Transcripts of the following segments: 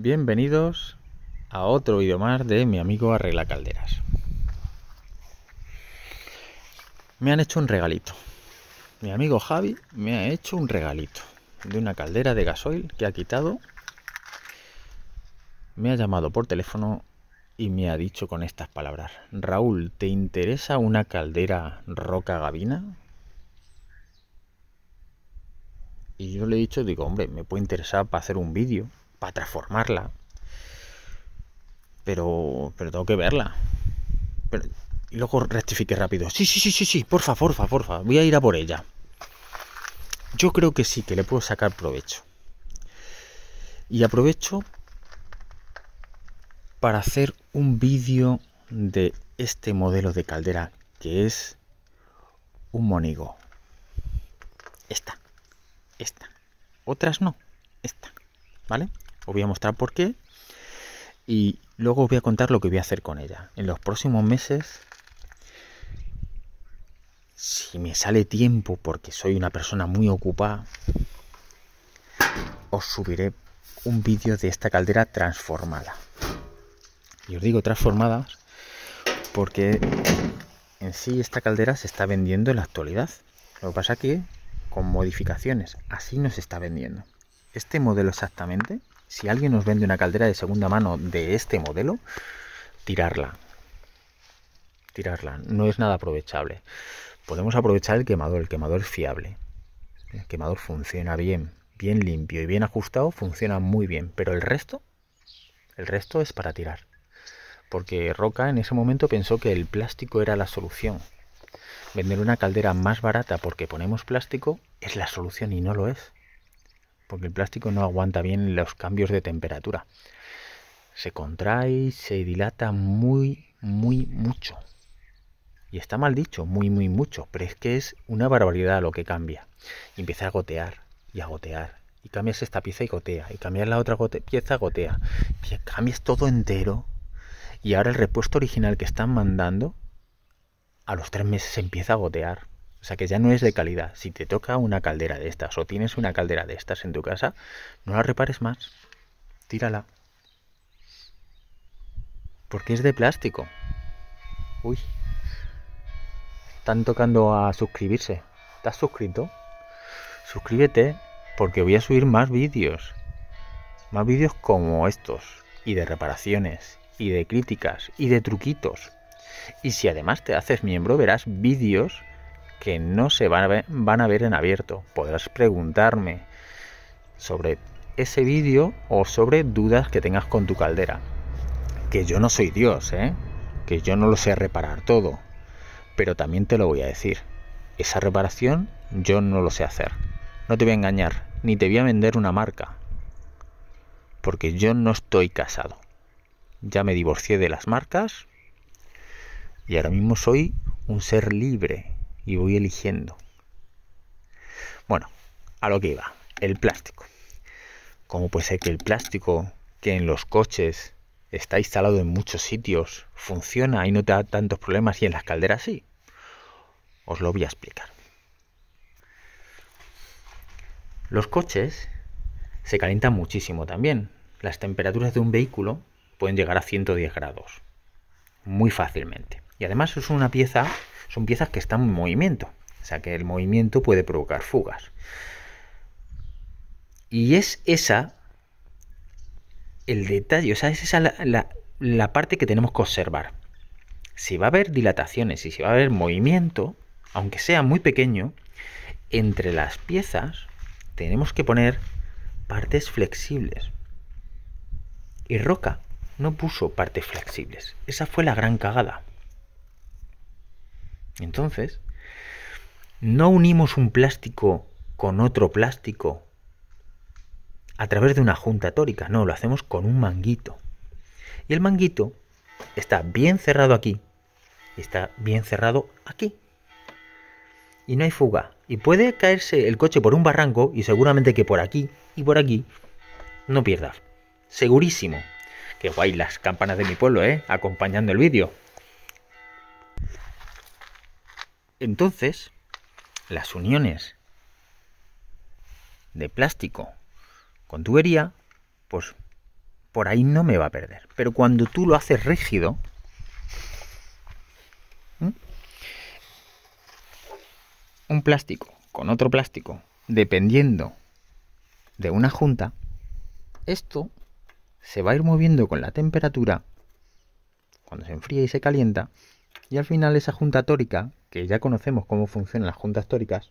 Bienvenidos a otro vídeo más de mi amigo Arregla Calderas. Me han hecho un regalito. Mi amigo Javi me ha hecho un regalito de una caldera de gasoil que ha quitado. Me ha llamado por teléfono y me ha dicho con estas palabras. Raúl, ¿te interesa una caldera roca gabina? Y yo le he dicho, digo, hombre, me puede interesar para hacer un vídeo para transformarla. Pero, pero tengo que verla. y luego rectifique rápido. Sí, sí, sí, sí, sí, porfa, porfa, porfa. Voy a ir a por ella. Yo creo que sí, que le puedo sacar provecho. Y aprovecho para hacer un vídeo de este modelo de caldera que es un monigo. Esta, esta. Otras no, esta. ¿Vale? Os voy a mostrar por qué. Y luego os voy a contar lo que voy a hacer con ella. En los próximos meses, si me sale tiempo, porque soy una persona muy ocupada, os subiré un vídeo de esta caldera transformada. Y os digo transformada porque en sí esta caldera se está vendiendo en la actualidad. Lo que pasa que con modificaciones, así no se está vendiendo. Este modelo exactamente si alguien nos vende una caldera de segunda mano de este modelo, tirarla. Tirarla. No es nada aprovechable. Podemos aprovechar el quemador. El quemador es fiable. El quemador funciona bien. Bien limpio y bien ajustado funciona muy bien. Pero el resto, el resto es para tirar. Porque Roca en ese momento pensó que el plástico era la solución. Vender una caldera más barata porque ponemos plástico es la solución y no lo es porque el plástico no aguanta bien los cambios de temperatura. Se contrae, se dilata muy, muy mucho. Y está mal dicho, muy, muy mucho, pero es que es una barbaridad lo que cambia. Y empieza a gotear y a gotear. Y cambias esta pieza y gotea. Y cambias la otra pieza pieza, gotea. Y cambias todo entero. Y ahora el repuesto original que están mandando, a los tres meses empieza a gotear. O sea que ya no es de calidad. Si te toca una caldera de estas o tienes una caldera de estas en tu casa, no la repares más. Tírala. Porque es de plástico. Uy. Están tocando a suscribirse. ¿Estás suscrito? Suscríbete porque voy a subir más vídeos. Más vídeos como estos. Y de reparaciones. Y de críticas. Y de truquitos. Y si además te haces miembro, verás vídeos que no se van a ver, van a ver en abierto. Podrás preguntarme sobre ese vídeo o sobre dudas que tengas con tu caldera. Que yo no soy Dios, ¿eh? que yo no lo sé reparar todo. Pero también te lo voy a decir. Esa reparación yo no lo sé hacer. No te voy a engañar, ni te voy a vender una marca. Porque yo no estoy casado. Ya me divorcié de las marcas y ahora mismo soy un ser libre y voy eligiendo. Bueno, a lo que iba, el plástico. ¿Cómo puede ser que el plástico que en los coches está instalado en muchos sitios funciona y no te da tantos problemas y en las calderas sí? Os lo voy a explicar. Los coches se calientan muchísimo también. Las temperaturas de un vehículo pueden llegar a 110 grados muy fácilmente. Y además es una pieza son piezas que están en movimiento. O sea que el movimiento puede provocar fugas. Y es esa el detalle, o sea, es esa la, la parte que tenemos que observar. Si va a haber dilataciones y si va a haber movimiento, aunque sea muy pequeño, entre las piezas tenemos que poner partes flexibles. Y Roca no puso partes flexibles. Esa fue la gran cagada. Entonces, no unimos un plástico con otro plástico a través de una junta tórica, no, lo hacemos con un manguito. Y el manguito está bien cerrado aquí y está bien cerrado aquí. Y no hay fuga. Y puede caerse el coche por un barranco y seguramente que por aquí y por aquí no pierdas. Segurísimo. Qué guay las campanas de mi pueblo, ¿eh? Acompañando el vídeo. Entonces, las uniones de plástico con tubería, pues por ahí no me va a perder. Pero cuando tú lo haces rígido, un plástico con otro plástico, dependiendo de una junta, esto se va a ir moviendo con la temperatura cuando se enfría y se calienta, y al final esa junta tórica que ya conocemos cómo funcionan las juntas tóricas,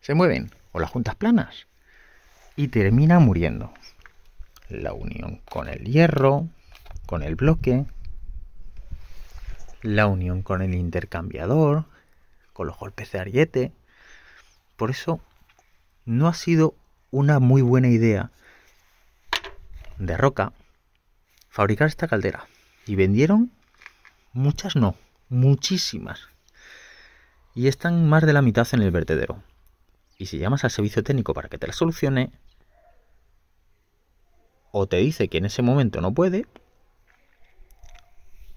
se mueven, o las juntas planas, y termina muriendo. La unión con el hierro, con el bloque, la unión con el intercambiador, con los golpes de ariete. Por eso no ha sido una muy buena idea de Roca fabricar esta caldera. Y vendieron muchas no, muchísimas. Y están más de la mitad en el vertedero. Y si llamas al servicio técnico para que te la solucione, o te dice que en ese momento no puede,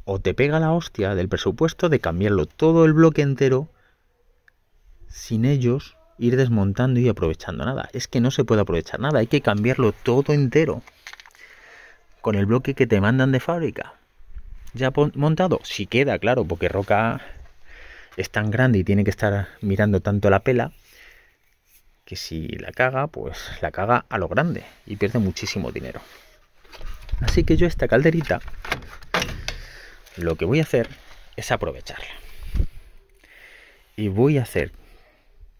o te pega la hostia del presupuesto de cambiarlo todo el bloque entero sin ellos ir desmontando y aprovechando nada. Es que no se puede aprovechar nada, hay que cambiarlo todo entero con el bloque que te mandan de fábrica ya montado? Si queda, claro, porque Roca es tan grande y tiene que estar mirando tanto la pela que si la caga, pues la caga a lo grande y pierde muchísimo dinero. Así que yo esta calderita lo que voy a hacer es aprovecharla. Y voy a hacer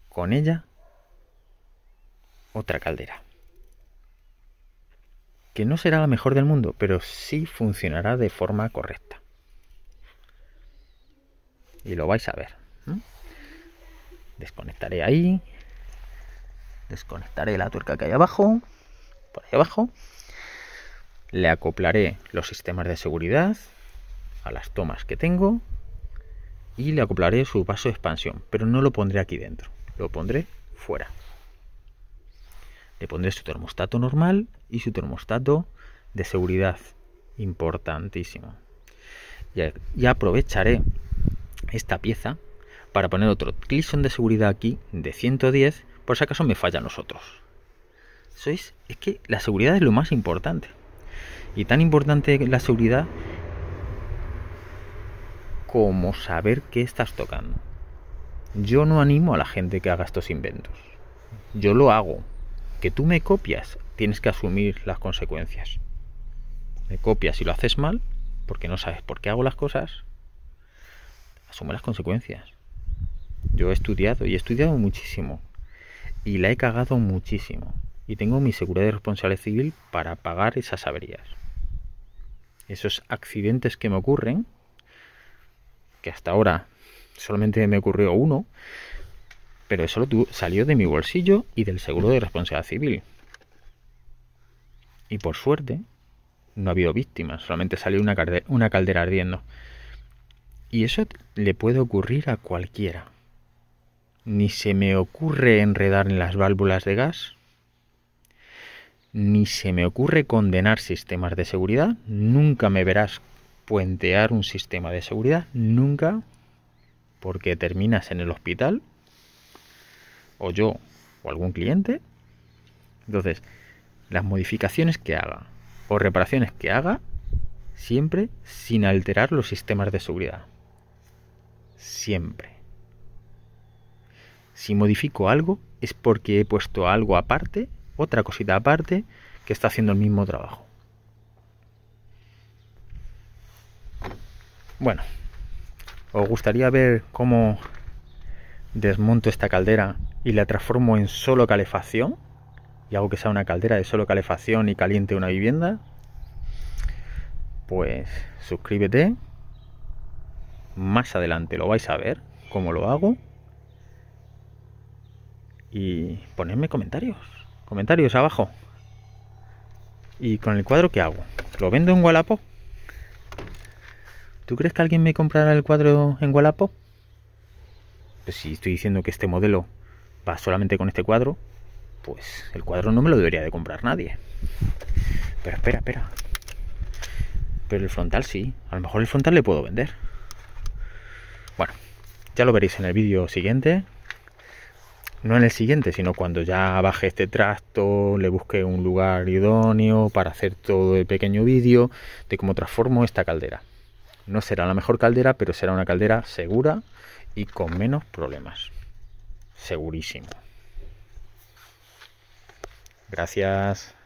con ella otra caldera que no será la mejor del mundo, pero sí funcionará de forma correcta. Y lo vais a ver. Desconectaré ahí. Desconectaré la tuerca que hay abajo. Por ahí abajo. Le acoplaré los sistemas de seguridad a las tomas que tengo. Y le acoplaré su vaso de expansión. Pero no lo pondré aquí dentro. Lo pondré fuera. Le pondré su termostato normal y su termostato de seguridad. Importantísimo. Y aprovecharé esta pieza para poner otro Clison de seguridad aquí de 110 por si acaso me falla los otros. Sois, es que la seguridad es lo más importante. Y tan importante la seguridad como saber qué estás tocando. Yo no animo a la gente que haga estos inventos. Yo lo hago, que tú me copias, tienes que asumir las consecuencias. Me copias y lo haces mal, porque no sabes por qué hago las cosas, asume las consecuencias. Yo he estudiado y he estudiado muchísimo. Y la he cagado muchísimo. Y tengo mi seguridad de responsabilidad civil para pagar esas averías. Esos accidentes que me ocurren, que hasta ahora solamente me ocurrió uno, pero eso salió de mi bolsillo y del seguro de responsabilidad civil. Y por suerte, no ha habido víctimas, solamente salió una caldera ardiendo. Y eso le puede ocurrir a cualquiera. Ni se me ocurre enredar en las válvulas de gas, ni se me ocurre condenar sistemas de seguridad, nunca me verás puentear un sistema de seguridad, nunca, porque terminas en el hospital o yo o algún cliente. Entonces, las modificaciones que haga o reparaciones que haga, siempre sin alterar los sistemas de seguridad. Siempre. Si modifico algo es porque he puesto algo aparte, otra cosita aparte, que está haciendo el mismo trabajo. Bueno, os gustaría ver cómo desmonto esta caldera y la transformo en solo calefacción y hago que sea una caldera de solo calefacción y caliente una vivienda, pues suscríbete. Más adelante lo vais a ver cómo lo hago. Y ponedme comentarios. Comentarios abajo. ¿Y con el cuadro qué hago? ¿Lo vendo en Gualapo. ¿Tú crees que alguien me comprará el cuadro en Gualapo? Pues si estoy diciendo que este modelo solamente con este cuadro, pues el cuadro no me lo debería de comprar nadie. Pero espera, espera. Pero el frontal sí. A lo mejor el frontal le puedo vender. Bueno, ya lo veréis en el vídeo siguiente. No en el siguiente, sino cuando ya baje este trasto, le busque un lugar idóneo para hacer todo el pequeño vídeo de cómo transformo esta caldera. No será la mejor caldera, pero será una caldera segura y con menos problemas segurísimo. Gracias.